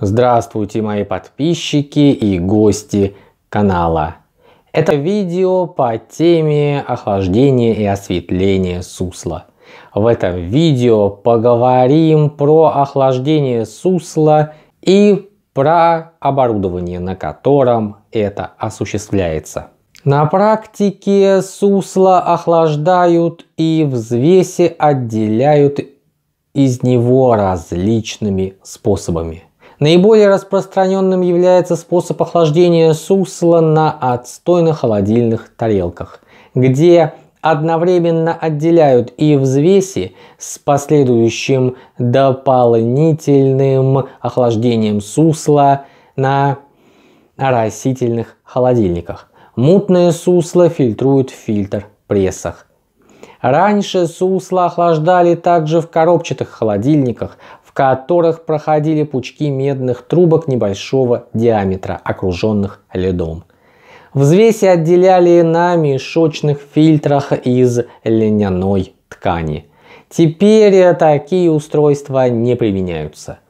Здравствуйте, мои подписчики и гости канала. Это видео по теме охлаждения и осветления сусла. В этом видео поговорим про охлаждение сусла и про оборудование, на котором это осуществляется. На практике сусло охлаждают и взвеси отделяют из него различными способами. Наиболее распространенным является способ охлаждения сусла на отстойных холодильных тарелках, где одновременно отделяют и взвеси с последующим дополнительным охлаждением сусла на растительных холодильниках. Мутное сусло фильтруют в фильтр прессах. Раньше сусло охлаждали также в коробчатых холодильниках, которых проходили пучки медных трубок небольшого диаметра, окруженных льдом. Взвеси отделяли на мешочных фильтрах из льняной ткани. Теперь такие устройства не применяются.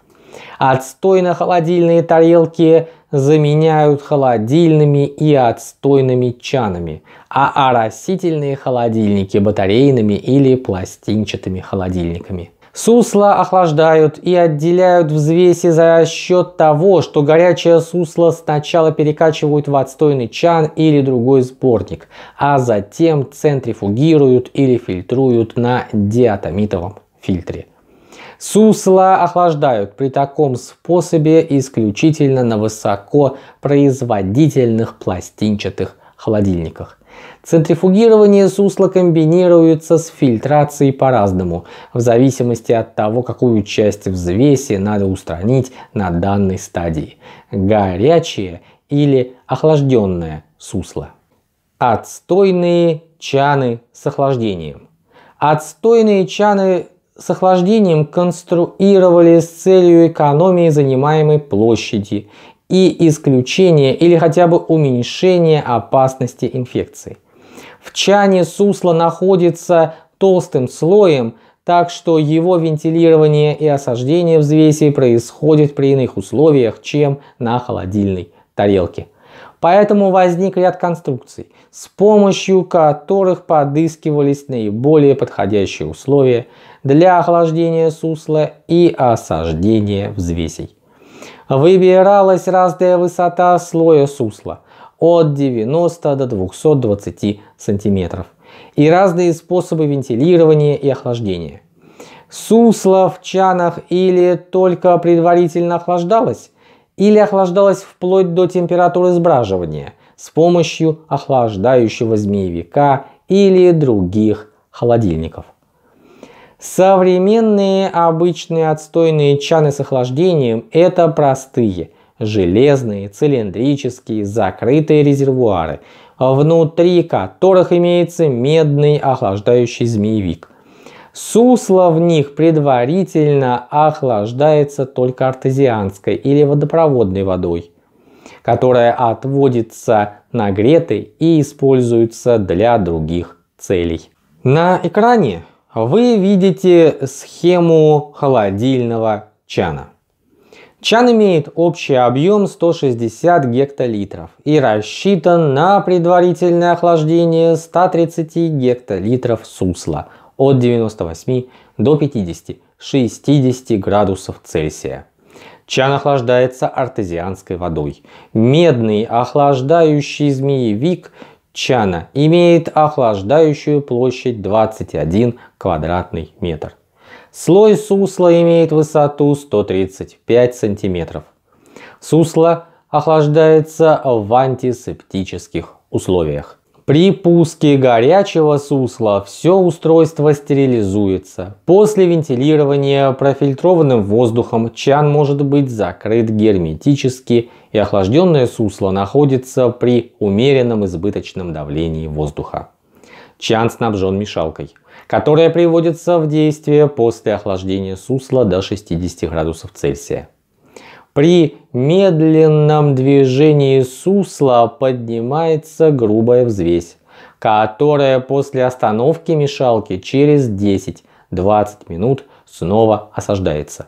Отстойно холодильные тарелки заменяют холодильными и отстойными чанами, а оросительные холодильники батарейными или пластинчатыми холодильниками. Сусла охлаждают и отделяют взвеси за счет того, что горячее сусло сначала перекачивают в отстойный чан или другой сборник, а затем центрифугируют или фильтруют на диатомитовом фильтре. Сусла охлаждают при таком способе исключительно на высокопроизводительных пластинчатых холодильниках. Центрифугирование сусла комбинируется с фильтрацией по-разному, в зависимости от того, какую часть взвеси надо устранить на данной стадии – горячее или охлажденное сусло. Отстойные чаны с охлаждением. Отстойные чаны с охлаждением конструировали с целью экономии занимаемой площади и исключение или хотя бы уменьшение опасности инфекции. В чане сусло находится толстым слоем, так что его вентилирование и осаждение взвесей происходит при иных условиях, чем на холодильной тарелке. Поэтому возник ряд конструкций, с помощью которых подыскивались наиболее подходящие условия для охлаждения сусла и осаждения взвесей выбиралась разная высота слоя сусла от 90 до 220 сантиметров и разные способы вентилирования и охлаждения. Сусло в чанах или только предварительно охлаждалось, или охлаждалось вплоть до температуры сбраживания с помощью охлаждающего змеевика или других холодильников. Современные обычные отстойные чаны с охлаждением – это простые, железные, цилиндрические, закрытые резервуары, внутри которых имеется медный охлаждающий змеевик. Сусло в них предварительно охлаждается только артезианской или водопроводной водой, которая отводится нагретой и используется для других целей. На экране вы видите схему холодильного чана. Чан имеет общий объем 160 гектолитров и рассчитан на предварительное охлаждение 130 гектолитров сусла от 98 до 50-60 градусов Цельсия. Чан охлаждается артезианской водой. Медный охлаждающий змеевик – чана имеет охлаждающую площадь 21 квадратный метр. Слой сусла имеет высоту 135 сантиметров. Сусло охлаждается в антисептических условиях. При пуске горячего сусла все устройство стерилизуется. После вентилирования профильтрованным воздухом чан может быть закрыт герметически и охлажденное сусло находится при умеренном избыточном давлении воздуха. Чан снабжен мешалкой, которая приводится в действие после охлаждения сусла до 60 градусов Цельсия. При медленном движении сусла поднимается грубая взвесь, которая после остановки мешалки через 10-20 минут снова осаждается.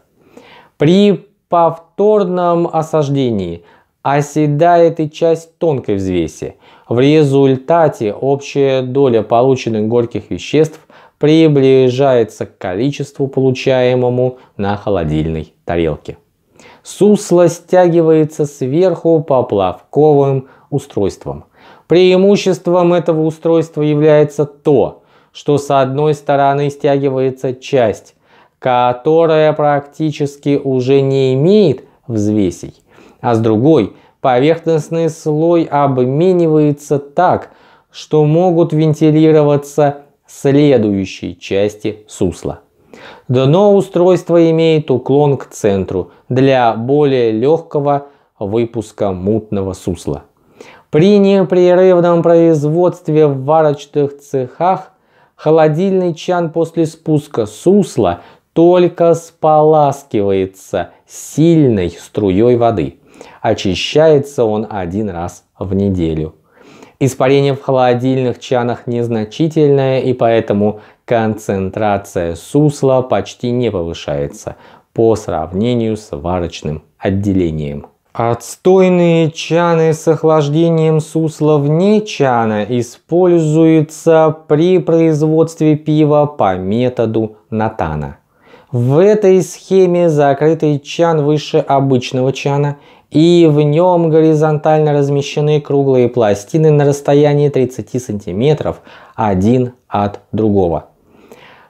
При повторном осаждении оседает и часть тонкой взвеси. В результате общая доля полученных горьких веществ приближается к количеству, получаемому на холодильной тарелке. Сусло стягивается сверху поплавковым устройством. Преимуществом этого устройства является то, что с одной стороны стягивается часть, которая практически уже не имеет взвесей, а с другой поверхностный слой обменивается так, что могут вентилироваться следующие части сусла. Дно устройства имеет уклон к центру для более легкого выпуска мутного сусла. При непрерывном производстве в варочных цехах холодильный чан после спуска сусла только споласкивается сильной струей воды. Очищается он один раз в неделю. Испарение в холодильных чанах незначительное и поэтому концентрация сусла почти не повышается по сравнению с варочным отделением. Отстойные чаны с охлаждением сусла вне чана используются при производстве пива по методу натана. В этой схеме закрытый чан выше обычного чана и в нем горизонтально размещены круглые пластины на расстоянии 30 см один от другого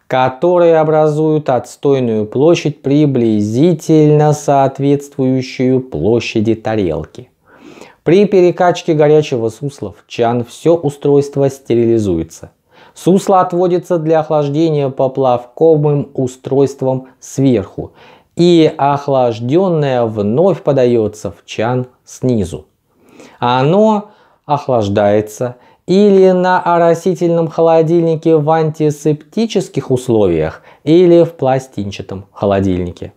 которые образуют отстойную площадь, приблизительно соответствующую площади тарелки. При перекачке горячего сусла в чан все устройство стерилизуется. Сусло отводится для охлаждения поплавковым устройством сверху, и охлажденное вновь подается в чан снизу. Оно охлаждается или на оросительном холодильнике в антисептических условиях, или в пластинчатом холодильнике.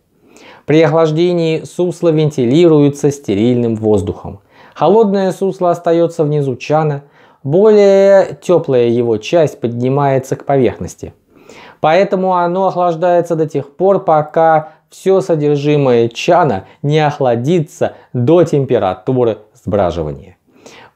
При охлаждении сусло вентилируется стерильным воздухом. Холодное сусло остается внизу чана, более теплая его часть поднимается к поверхности. Поэтому оно охлаждается до тех пор, пока все содержимое чана не охладится до температуры сбраживания.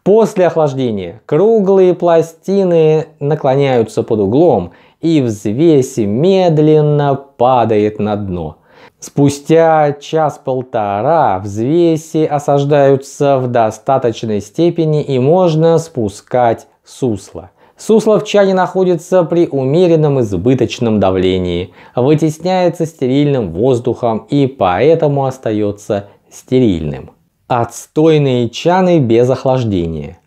После охлаждения круглые пластины наклоняются под углом, и взвесь медленно падает на дно. Спустя час-полтора взвеси осаждаются в достаточной степени и можно спускать сусло. Сусло в чане находится при умеренном избыточном давлении, вытесняется стерильным воздухом и поэтому остается стерильным. Отстойные чаны без охлаждения.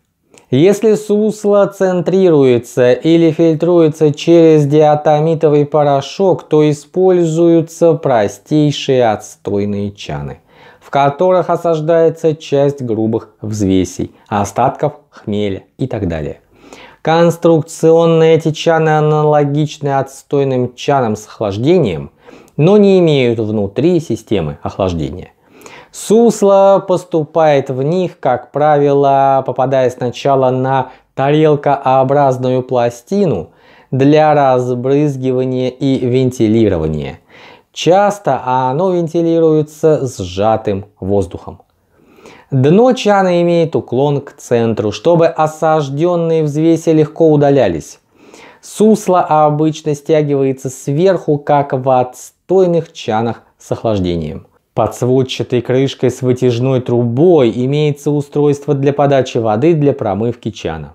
Если сусло центрируется или фильтруется через диатомитовый порошок, то используются простейшие отстойные чаны, в которых осаждается часть грубых взвесей, остатков хмеля и так далее. Конструкционно эти чаны аналогичны отстойным чанам с охлаждением, но не имеют внутри системы охлаждения. Сусло поступает в них, как правило, попадая сначала на тарелкообразную пластину для разбрызгивания и вентилирования. Часто оно вентилируется сжатым воздухом. Дно чана имеет уклон к центру, чтобы осажденные взвеси легко удалялись. Сусло обычно стягивается сверху, как в отстойных чанах с охлаждением. Под сводчатой крышкой с вытяжной трубой имеется устройство для подачи воды для промывки чана.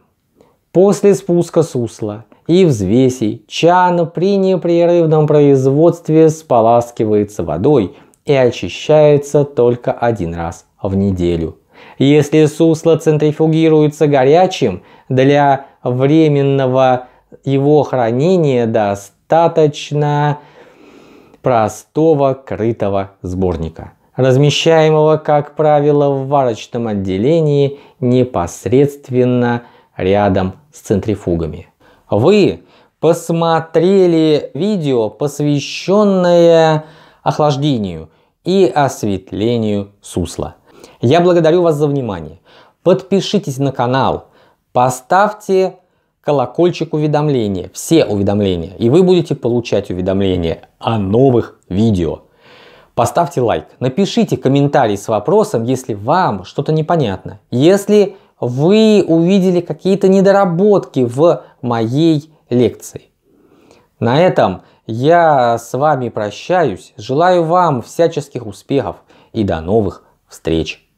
После спуска сусла и взвесей чан при непрерывном производстве споласкивается водой и очищается только один раз в неделю. Если сусло центрифугируется горячим, для временного его хранения достаточно простого крытого сборника, размещаемого, как правило, в варочном отделении непосредственно рядом с центрифугами. Вы посмотрели видео, посвященное охлаждению и осветлению сусла. Я благодарю вас за внимание. Подпишитесь на канал, поставьте колокольчик уведомления, все уведомления, и вы будете получать уведомления о новых видео. Поставьте лайк, напишите комментарий с вопросом, если вам что-то непонятно, если вы увидели какие-то недоработки в моей лекции. На этом я с вами прощаюсь, желаю вам всяческих успехов и до новых встреч!